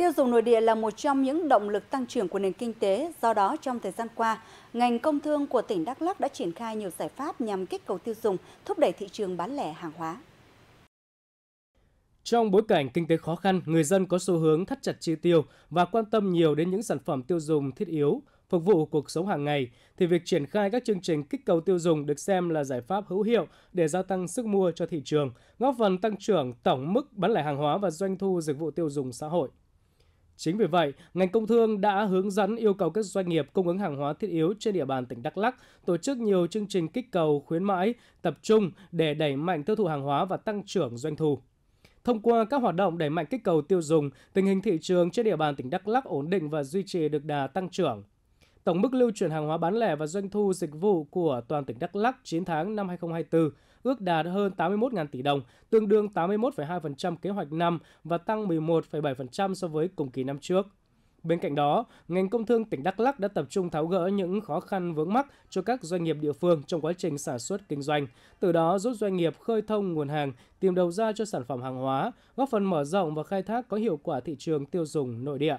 Tiêu dùng nội địa là một trong những động lực tăng trưởng của nền kinh tế, do đó trong thời gian qua, ngành công thương của tỉnh Đắk Lắk đã triển khai nhiều giải pháp nhằm kích cầu tiêu dùng, thúc đẩy thị trường bán lẻ hàng hóa. Trong bối cảnh kinh tế khó khăn, người dân có xu hướng thắt chặt chi tiêu và quan tâm nhiều đến những sản phẩm tiêu dùng thiết yếu, phục vụ cuộc sống hàng ngày, thì việc triển khai các chương trình kích cầu tiêu dùng được xem là giải pháp hữu hiệu để gia tăng sức mua cho thị trường, góp phần tăng trưởng tổng mức bán lẻ hàng hóa và doanh thu dịch vụ tiêu dùng xã hội. Chính vì vậy, ngành công thương đã hướng dẫn yêu cầu các doanh nghiệp cung ứng hàng hóa thiết yếu trên địa bàn tỉnh Đắk Lắk tổ chức nhiều chương trình kích cầu khuyến mãi tập trung để đẩy mạnh tiêu thụ hàng hóa và tăng trưởng doanh thu. Thông qua các hoạt động đẩy mạnh kích cầu tiêu dùng, tình hình thị trường trên địa bàn tỉnh Đắk Lắk ổn định và duy trì được đà tăng trưởng. Tổng mức lưu chuyển hàng hóa bán lẻ và doanh thu dịch vụ của toàn tỉnh Đắk Lắk 9 tháng năm 2024 ước đạt hơn 81.000 tỷ đồng, tương đương 81,2% kế hoạch năm và tăng 11,7% so với cùng kỳ năm trước. Bên cạnh đó, ngành công thương tỉnh Đắk Lắk đã tập trung tháo gỡ những khó khăn vướng mắc cho các doanh nghiệp địa phương trong quá trình sản xuất kinh doanh, từ đó giúp doanh nghiệp khơi thông nguồn hàng, tìm đầu ra cho sản phẩm hàng hóa, góp phần mở rộng và khai thác có hiệu quả thị trường tiêu dùng nội địa.